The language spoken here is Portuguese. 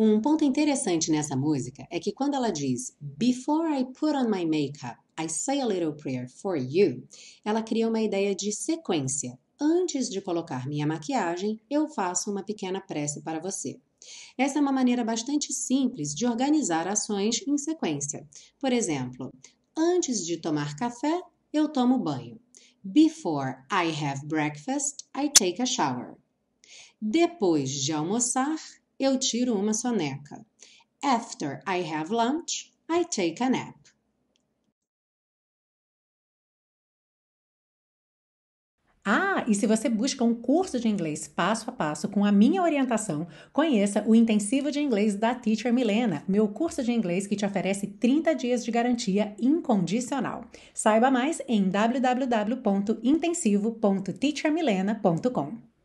Um ponto interessante nessa música é que quando ela diz Before I put on my makeup, I say a little prayer for you, ela cria uma ideia de sequência. Antes de colocar minha maquiagem, eu faço uma pequena prece para você. Essa é uma maneira bastante simples de organizar ações em sequência. Por exemplo, antes de tomar café, eu tomo banho. Before I have breakfast, I take a shower. Depois de almoçar, eu tiro uma soneca. After I have lunch, I take a nap. Ah, e se você busca um curso de inglês passo a passo com a minha orientação, conheça o Intensivo de Inglês da Teacher Milena, meu curso de inglês que te oferece 30 dias de garantia incondicional. Saiba mais em www.intensivo.teachermilena.com.